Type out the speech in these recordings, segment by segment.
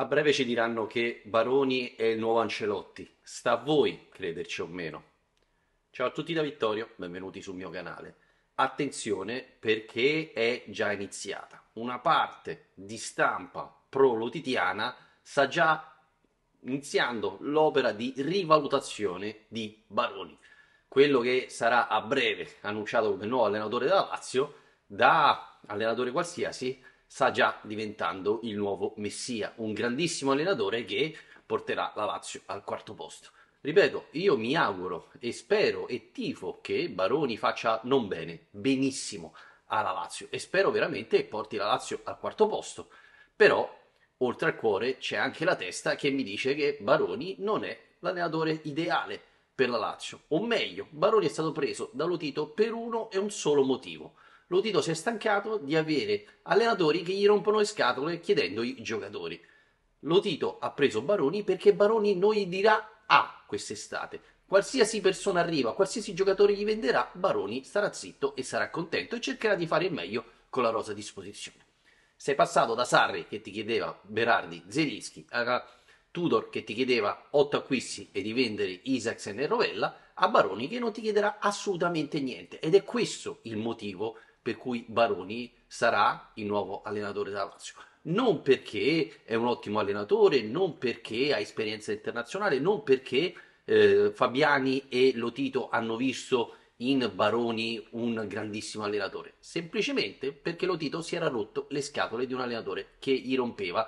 A breve ci diranno che Baroni è il nuovo Ancelotti. Sta a voi crederci o meno. Ciao a tutti da Vittorio, benvenuti sul mio canale. Attenzione perché è già iniziata. Una parte di stampa pro-lotitiana sta già iniziando l'opera di rivalutazione di Baroni. Quello che sarà a breve annunciato come nuovo allenatore della Lazio, da allenatore qualsiasi, sta già diventando il nuovo messia, un grandissimo allenatore che porterà la Lazio al quarto posto. Ripeto, io mi auguro e spero e tifo che Baroni faccia non bene, benissimo alla Lazio e spero veramente che porti la Lazio al quarto posto. Però, oltre al cuore, c'è anche la testa che mi dice che Baroni non è l'allenatore ideale per la Lazio. O meglio, Baroni è stato preso dall'utito per uno e un solo motivo – Lotito si è stancato di avere allenatori che gli rompono le scatole chiedendo i giocatori. Lotito ha preso Baroni perché Baroni non gli dirà A quest'estate. Qualsiasi persona arriva, qualsiasi giocatore gli venderà, Baroni starà zitto e sarà contento e cercherà di fare il meglio con la rosa a disposizione. Sei passato da Sarri che ti chiedeva Berardi, Zelischi, a Tudor che ti chiedeva otto acquisti e di vendere Isaacsen e Rovella, a Baroni che non ti chiederà assolutamente niente. Ed è questo il motivo per cui Baroni sarà il nuovo allenatore della Lazio. Non perché è un ottimo allenatore, non perché ha esperienza internazionale, non perché eh, Fabiani e Lotito hanno visto in Baroni un grandissimo allenatore, semplicemente perché Lotito si era rotto le scatole di un allenatore che gli rompeva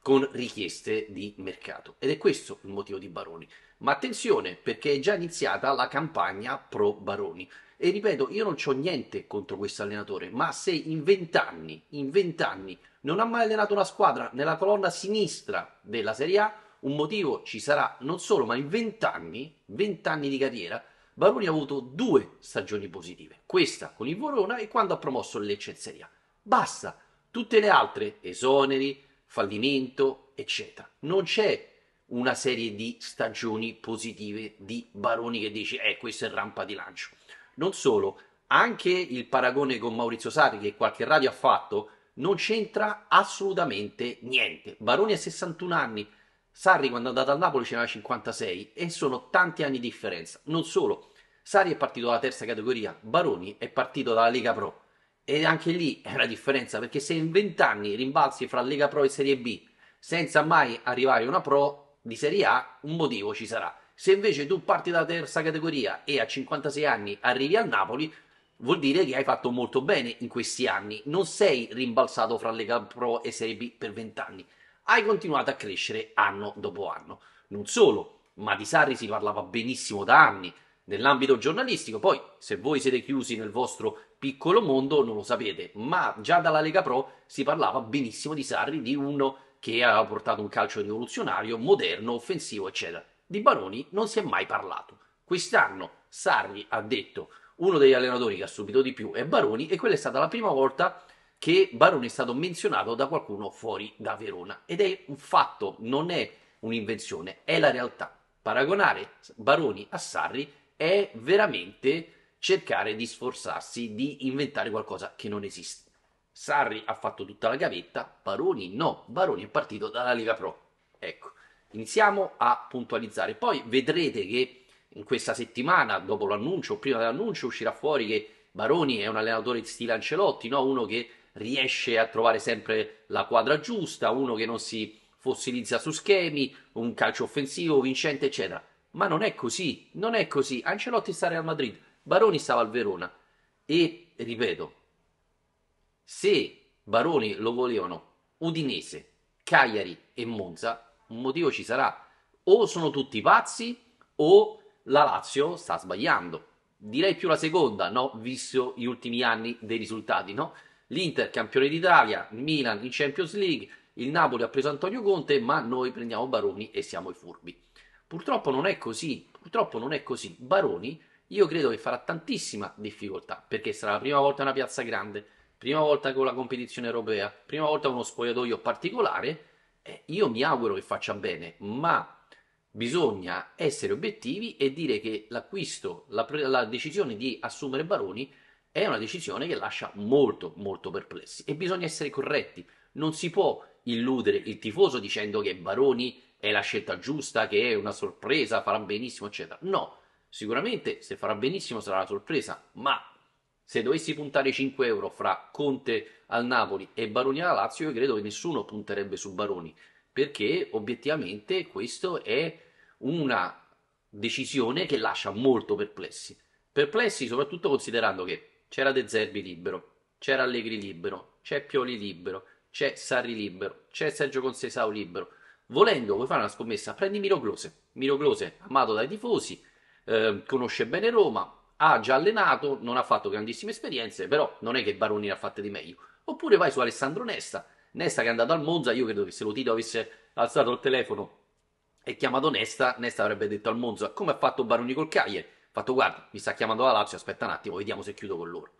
con richieste di mercato. Ed è questo il motivo di Baroni. Ma attenzione, perché è già iniziata la campagna pro Baroni. E ripeto, io non ho niente contro questo allenatore, ma se in vent'anni, in vent'anni, non ha mai allenato una squadra nella colonna sinistra della Serie A, un motivo ci sarà non solo, ma in vent'anni, vent'anni di carriera, Baroni ha avuto due stagioni positive, questa con il Vorona e quando ha promosso il Lecce in Serie A. Basta, tutte le altre, esoneri, fallimento, eccetera. Non c'è una serie di stagioni positive di Baroni che dice, eh, questo è rampa di lancio. Non solo, anche il paragone con Maurizio Sarri che qualche radio ha fatto non c'entra assolutamente niente. Baroni ha 61 anni, Sarri quando è andato al Napoli ce n'aveva 56 e sono tanti anni di differenza. Non solo, Sarri è partito dalla terza categoria, Baroni è partito dalla Lega Pro e anche lì è la differenza perché se in 20 anni rimbalzi fra Lega Pro e Serie B senza mai arrivare a una Pro di Serie A, un motivo ci sarà. Se invece tu parti dalla terza categoria e a 56 anni arrivi al Napoli, vuol dire che hai fatto molto bene in questi anni. Non sei rimbalzato fra Lega Pro e Serie B per 20 anni. Hai continuato a crescere anno dopo anno. Non solo, ma di Sarri si parlava benissimo da anni nell'ambito giornalistico. Poi, se voi siete chiusi nel vostro piccolo mondo, non lo sapete, ma già dalla Lega Pro si parlava benissimo di Sarri, di uno che aveva portato un calcio rivoluzionario, moderno, offensivo, eccetera di Baroni non si è mai parlato. Quest'anno Sarri ha detto uno degli allenatori che ha subito di più è Baroni e quella è stata la prima volta che Baroni è stato menzionato da qualcuno fuori da Verona ed è un fatto, non è un'invenzione, è la realtà. Paragonare Baroni a Sarri è veramente cercare di sforzarsi di inventare qualcosa che non esiste. Sarri ha fatto tutta la gavetta, Baroni no, Baroni è partito dalla Liga Pro. Ecco, Iniziamo a puntualizzare, poi vedrete che in questa settimana, dopo l'annuncio prima dell'annuncio, uscirà fuori che Baroni è un allenatore di stile Ancelotti, no? uno che riesce a trovare sempre la quadra giusta, uno che non si fossilizza su schemi, un calcio offensivo, vincente, eccetera. Ma non è così, non è così. Ancelotti sta al Madrid, Baroni stava al Verona. E ripeto, se Baroni lo volevano Udinese, Cagliari e Monza, un motivo ci sarà. O sono tutti pazzi o la Lazio sta sbagliando. Direi più la seconda, no? Visto gli ultimi anni dei risultati, no? L'Inter campione d'Italia, Milan in Champions League, il Napoli ha preso Antonio Conte, ma noi prendiamo Baroni e siamo i furbi. Purtroppo non è così, purtroppo non è così. Baroni io credo che farà tantissima difficoltà, perché sarà la prima volta in una piazza grande, prima volta con la competizione europea, prima volta con uno spogliatoio particolare eh, io mi auguro che faccia bene, ma bisogna essere obiettivi e dire che l'acquisto, la, la, decisione di assumere Baroni è una decisione che lascia molto, molto perplessi e bisogna essere corretti. Non si può illudere il tifoso dicendo che Baroni è la scelta giusta, che è una sorpresa, farà benissimo, eccetera. No, sicuramente se farà benissimo sarà la sorpresa, ma se dovessi puntare 5 euro fra Conte al Napoli e Baroni alla Lazio, io credo che nessuno punterebbe su Baroni, perché obiettivamente questa è una decisione che lascia molto perplessi. Perplessi soprattutto considerando che c'era De Zerbi libero, c'era Allegri libero, c'è Pioli libero, c'è Sarri libero, c'è Sergio Consesao libero. Volendo, vuoi fare una scommessa? Prendi Miro Close. Miro Close, amato dai tifosi, eh, conosce bene Roma, ha già allenato, non ha fatto grandissime esperienze, però non è che Baroni ne ha fatte di meglio. Oppure vai su Alessandro Nesta, Nesta che è andato al Monza, io credo che se lo Tito avesse alzato il telefono e chiamato Nesta, Nesta avrebbe detto al Monza come ha fatto Baroni col Cagliari, ha fatto guarda, mi sta chiamando la Lazio, aspetta un attimo, vediamo se chiudo con loro.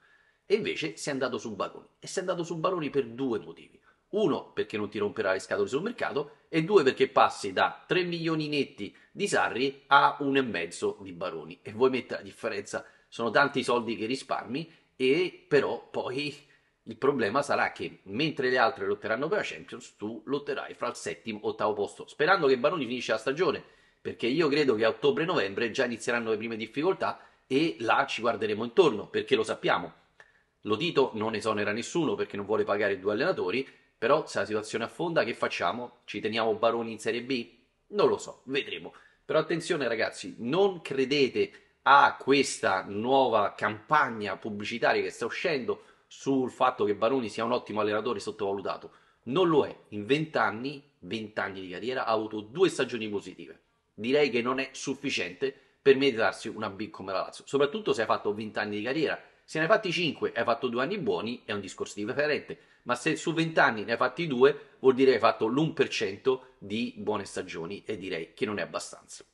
E invece si è andato su Baroni, e si è andato su Baroni per due motivi. Uno, perché non ti romperà le scatole sul mercato e due, perché passi da 3 milioni netti di Sarri a un e mezzo di Baroni. E vuoi mettere la differenza? Sono tanti soldi che risparmi e però poi il problema sarà che mentre le altre lotteranno per la Champions, tu lotterai fra il settimo e ottavo posto, sperando che Baroni finisca la stagione, perché io credo che a ottobre-novembre già inizieranno le prime difficoltà e là ci guarderemo intorno, perché lo sappiamo. lo Lodito non esonera nessuno perché non vuole pagare due allenatori però se la situazione affonda, che facciamo? Ci teniamo Baroni in Serie B? Non lo so, vedremo. Però attenzione ragazzi, non credete a questa nuova campagna pubblicitaria che sta uscendo sul fatto che Baroni sia un ottimo allenatore sottovalutato. Non lo è. In 20 anni, 20 anni di carriera, ha avuto due stagioni positive. Direi che non è sufficiente per meritarsi una B come la Lazio. Soprattutto se hai fatto 20 anni di carriera. Se ne hai fatti 5 e hai fatto due anni buoni, è un discorso differente ma se su 20 anni ne hai fatti due, vuol dire che hai fatto l'1% di buone stagioni e direi che non è abbastanza.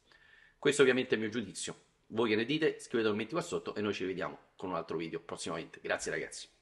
Questo ovviamente è il mio giudizio. Voi che ne dite? Scrivete commenti qua sotto e noi ci vediamo con un altro video prossimamente. Grazie ragazzi.